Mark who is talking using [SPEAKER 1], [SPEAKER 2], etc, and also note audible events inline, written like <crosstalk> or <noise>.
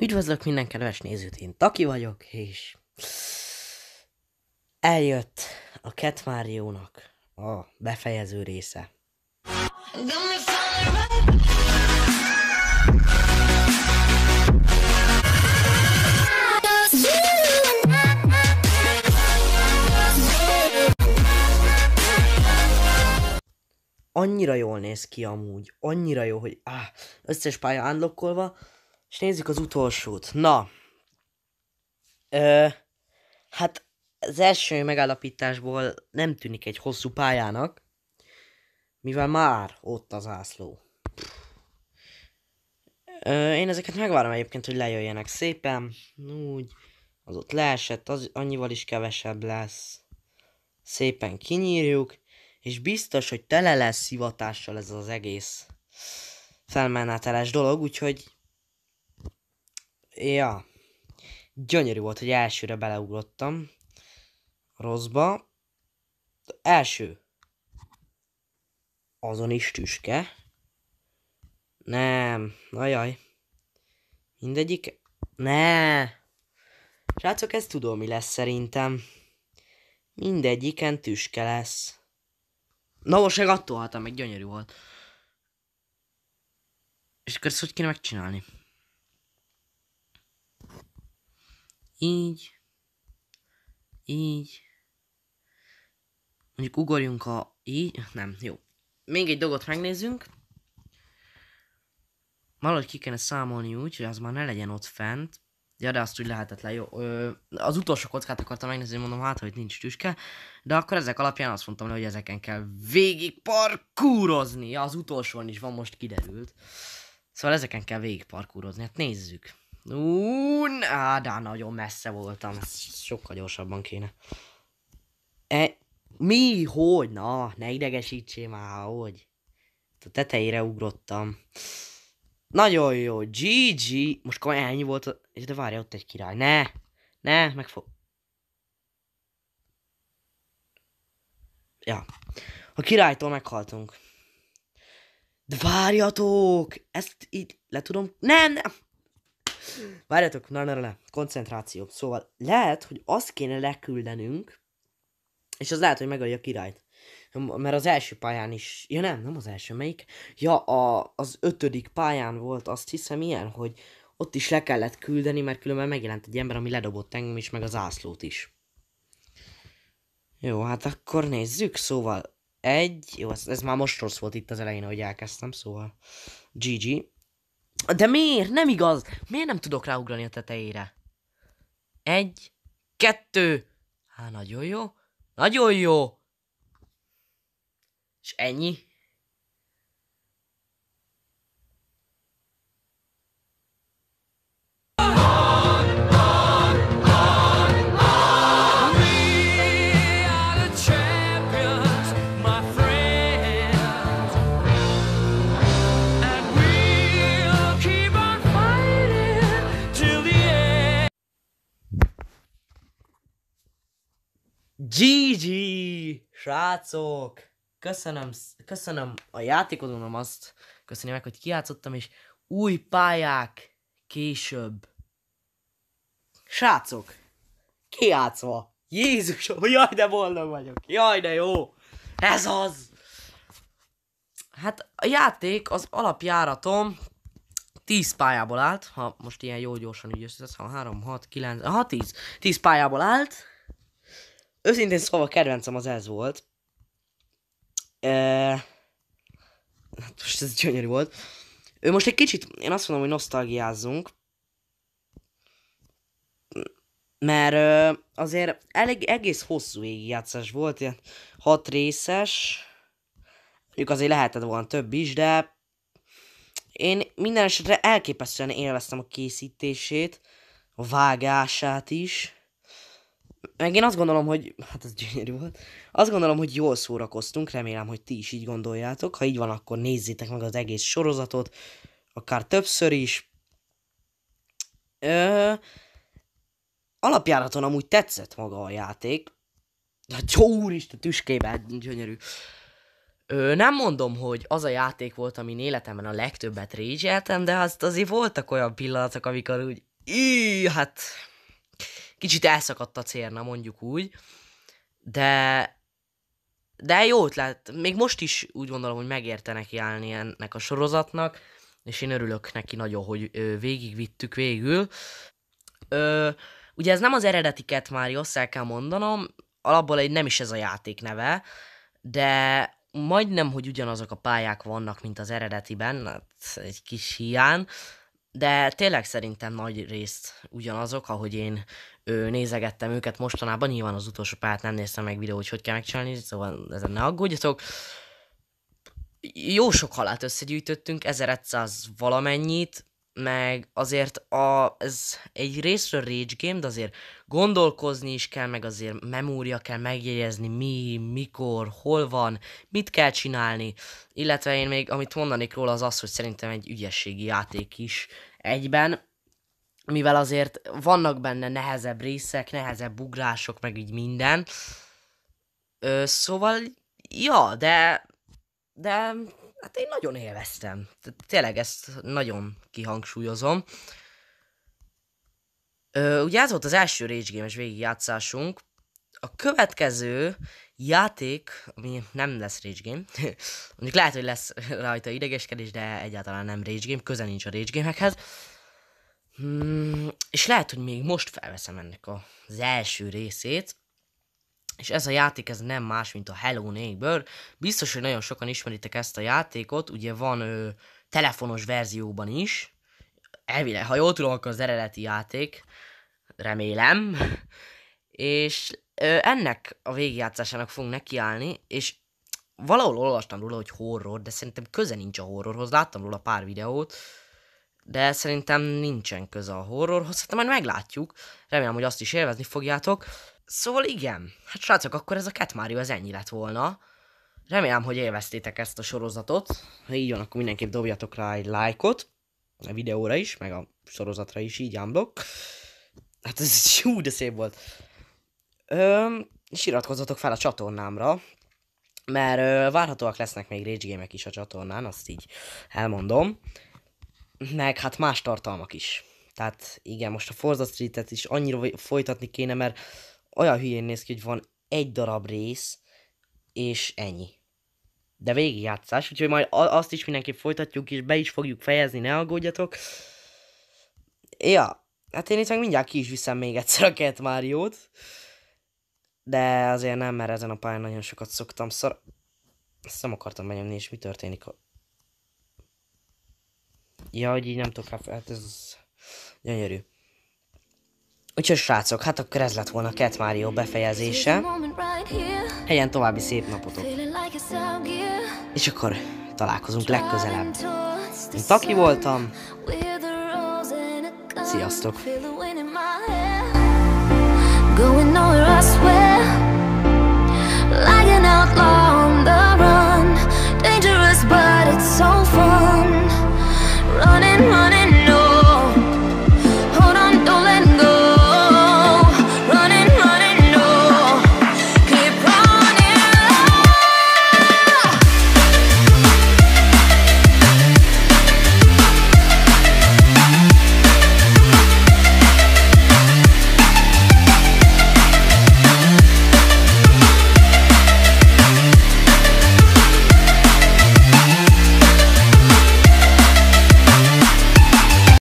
[SPEAKER 1] Üdvözlök minden kedves nézőt, én Taki vagyok, és eljött a Ketmáriónak a befejező része. Annyira jól néz ki amúgy, annyira jó, hogy áh, ah, összes pálya unlockolva, és nézzük az utolsót. Na. Ö, hát az első megállapításból nem tűnik egy hosszú pályának, mivel már ott az ászló. Ö, én ezeket megvárom egyébként, hogy lejöjjenek szépen. Úgy, az ott leesett, az annyival is kevesebb lesz. Szépen kinyírjuk, és biztos, hogy tele lesz szivatással ez az egész felmenetelés dolog, úgyhogy Ja. Gyönyörű volt, hogy elsőre beleugrottam. Rosszba. Első. Azon is tüske. Nem. Ajaj. Mindegyik. Ne. Srácok, ez tudom, mi lesz szerintem. Mindegyiken tüske lesz. Na most meg attól haltam, meg gyönyörű volt. És akkor ezt hogy kéne megcsinálni? így, így, mondjuk ugorjunk a így, nem, jó. Még egy dolgot megnézzünk. Valahogy ki kellene számolni úgy, hogy az már ne legyen ott fent. Ja, de azt úgy lehetetlen, jó. Ö, az utolsó kockát akartam megnézni, mondom, hát, hogy nincs tüske. De akkor ezek alapján azt mondtam le, hogy ezeken kell végig parkúrozni. Ja, az utolsón is van, most kiderült. Szóval ezeken kell végig parkúrozni, hát nézzük. Ú, á, de nagyon messze voltam. Sokkal gyorsabban kéne. E, mi? Hogy? Na, ne idegesítsé már, hogy. A tetejére ugrottam. Nagyon jó, GG. Most komolyan ennyi volt. A... De várja, ott egy király. Ne, ne, meg fog... Ja. A királytól meghaltunk. De várjatok! Ezt így le tudom... Nem, nem! Várjatok, na, na, na, koncentráció. Szóval lehet, hogy azt kéne leküldenünk, és az lehet, hogy megölje a királyt. Mert az első pályán is, ja nem, nem az első, melyik? Ja, a, az ötödik pályán volt, azt hiszem ilyen, hogy ott is le kellett küldeni, mert különben megjelent egy ember, ami ledobott engem is, meg az ászlót is. Jó, hát akkor nézzük, szóval egy, jó, ez, ez már most rossz volt itt az elején, ahogy elkezdtem, szóval GG, de miért? Nem igaz. Miért nem tudok ráugrani a tetejére? Egy, kettő. Há, nagyon jó. Nagyon jó. És ennyi. GG! Srácok! Köszönöm, köszönöm a játékozónom azt, köszönöm meg, hogy kiátszottam, és új pályák később. Srácok! Kiátszva! Jézusom, jaj de boldog vagyok! Jaj de jó! Ez az! Hát a játék az alapjáratom 10 pályából állt, ha most ilyen jó gyorsan így összetesz, ha 3, 6, 9, ha 10, 10 pályából állt, Őszintén szóval kedvencem az ez volt. E... Hát most ez gyönyörű volt. Ő most egy kicsit, én azt mondom, hogy nosztalgiázzunk. Mert azért elég, egész hosszú végigjátszás volt, ilyen hat részes. Mondjuk azért lehetett volna több is, de én minden esetre elképesztően élveztem a készítését, a vágását is meg én azt gondolom, hogy, hát ez gyönyörű volt, azt gondolom, hogy jól szórakoztunk, remélem, hogy ti is így gondoljátok, ha így van, akkor nézzétek meg az egész sorozatot, akár többször is. Ö, alapjáraton amúgy tetszett maga a játék, jó úristen, tüskében, hát gyönyörű. Ö, nem mondom, hogy az a játék volt, ami életemben a legtöbbet régyeltem, de azt hát azért voltak olyan pillanatok, amikor úgy, íh, hát kicsit elszakadt a célna, mondjuk úgy, de de jó ötlet, még most is úgy gondolom, hogy megérte neki állni ennek a sorozatnak, és én örülök neki nagyon, hogy végigvittük végül. Ö, ugye ez nem az eredeti Cat Mario, azt el kell mondanom, alapból egy nem is ez a játék neve, de majdnem, hogy ugyanazok a pályák vannak, mint az eredetiben, hát egy kis hián, de tényleg szerintem nagy részt ugyanazok, ahogy én ö, nézegettem őket mostanában, nyilván az utolsó párt nem néztem meg videó, hogy hogy kell megcsinálni, szóval ezen ne aggódjatok. Jó sok halált összegyűjtöttünk, 1100 valamennyit, meg azért a, ez egy részről rage game, de azért gondolkozni is kell, meg azért memória kell megjegyezni, mi, mikor, hol van, mit kell csinálni, illetve én még amit mondanék róla az az, hogy szerintem egy ügyességi játék is egyben, mivel azért vannak benne nehezebb részek, nehezebb ugrások, meg így minden. Ö, szóval, ja, de, de hát én nagyon élveztem. Tényleg ezt nagyon kihangsúlyozom. Ö, ugye ez volt az első Rage Games végigjátszásunk. A következő játék, ami nem lesz Rage Game, <laughs> mondjuk lehet, hogy lesz rajta idegeskedés, de egyáltalán nem Rage Game, köze nincs a Rage Game-ekhez. Hmm, és lehet, hogy még most felveszem ennek az első részét, és ez a játék ez nem más, mint a Hello Neighbor. Biztos, hogy nagyon sokan ismeritek ezt a játékot, ugye van ö, telefonos verzióban is. Elvileg, ha jól tudom, akkor az eredeti játék, remélem. És ö, ennek a végigjátszásának fogunk nekiállni, és valahol olvastam róla, hogy horror, de szerintem köze nincs a horrorhoz, láttam róla pár videót, de szerintem nincsen köze a horrorhoz, hát majd meglátjuk, remélem, hogy azt is élvezni fogjátok. Szóval igen, hát srácok, akkor ez a Cat Mario ez ennyi lett volna. Remélem, hogy élveztétek ezt a sorozatot. Ha így van, akkor mindenképp dobjatok rá egy lájkot. A videóra is, meg a sorozatra is így ámblok. Hát ez jó, <laughs> de szép volt. Öm, és iratkozzatok fel a csatornámra, mert ö, várhatóak lesznek még rage is a csatornán, azt így elmondom meg hát más tartalmak is. Tehát igen, most a Forza Street-et is annyira folytatni kéne, mert olyan hülyén néz ki, hogy van egy darab rész, és ennyi. De végigjátszás, úgyhogy majd azt is mindenképp folytatjuk, és be is fogjuk fejezni, ne aggódjatok. Ja, hát én itt meg mindjárt ki is viszem még egyszer a két Máriót. De azért nem, mert ezen a pályán nagyon sokat szoktam szar... Ezt nem akartam benyomni, és mi történik, Ja, hogy így nem tudok rá, hát ez gyönyörű. Úgyhogy srácok, hát akkor ez lett volna Cat Mario befejezése. Helyen további szép napotok. És akkor találkozunk legközelebb. Én Taki voltam. Sziasztok! Going nowhere, I swear Like an outlaw